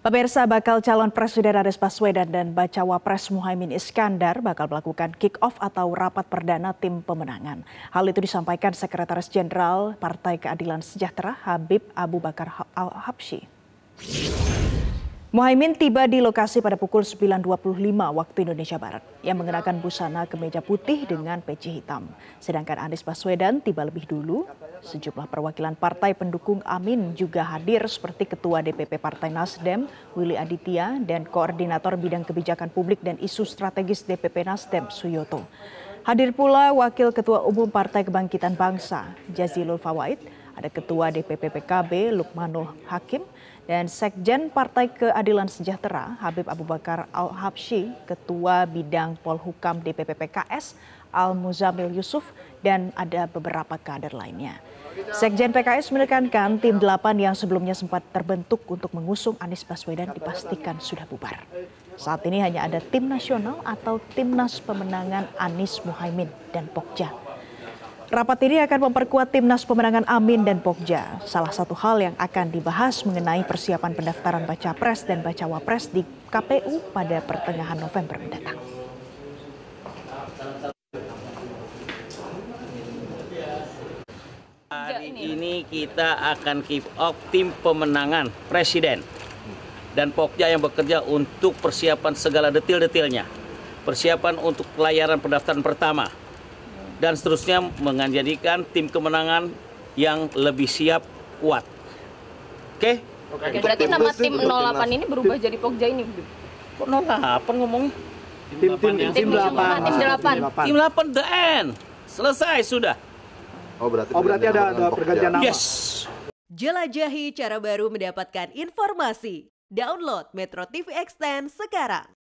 Pemirsa bakal calon Presiden Anies Baswedan dan Bacawa Pres Muhaymin Iskandar bakal melakukan kick-off atau rapat perdana tim pemenangan. Hal itu disampaikan Sekretaris Jenderal Partai Keadilan Sejahtera Habib Abu Bakar Al Habsyi. Mohaimin tiba di lokasi pada pukul 9.25 waktu Indonesia Barat. yang mengenakan busana kemeja putih dengan peci hitam. Sedangkan Anies Baswedan tiba lebih dulu. Sejumlah perwakilan partai pendukung Amin juga hadir seperti Ketua DPP Partai Nasdem, Willy Aditya, dan Koordinator Bidang Kebijakan Publik dan Isu Strategis DPP Nasdem, Suyoto. Hadir pula Wakil Ketua Umum Partai Kebangkitan Bangsa, Jazilul Fawait, ada Ketua DPP PKB Lukmanul Hakim dan Sekjen Partai Keadilan Sejahtera Habib Abu Bakar Al-Habsyi, Ketua Bidang Polhukam DPP PKS Al-Muzamil Yusuf dan ada beberapa kader lainnya. Sekjen PKS menekankan tim delapan yang sebelumnya sempat terbentuk untuk mengusung Anies Baswedan dipastikan sudah bubar. Saat ini hanya ada tim nasional atau timnas pemenangan Anies Muhaimin dan Pokja Rapat ini akan memperkuat timnas pemenangan Amin dan Pogja. Salah satu hal yang akan dibahas mengenai persiapan pendaftaran baca pres dan baca wapres di KPU pada pertengahan November mendatang. Hari ini kita akan keep off tim pemenangan Presiden dan Pogja yang bekerja untuk persiapan segala detil-detilnya. Persiapan untuk pelayaran pendaftaran pertama, dan seterusnya menjadikan tim kemenangan yang lebih siap kuat. Oke? Okay? Oke, okay. berarti nama tim 08 ini berubah jadi Pogja ini. Kok 08 ngomongnya? Tim tim tim 8. Tim 8. Tim 8 the end. Selesai sudah. Oh, berarti Oh, berarti ada ada pergantian nama. Yes. Jelajahi cara baru mendapatkan informasi. Download Metro TV Extend sekarang.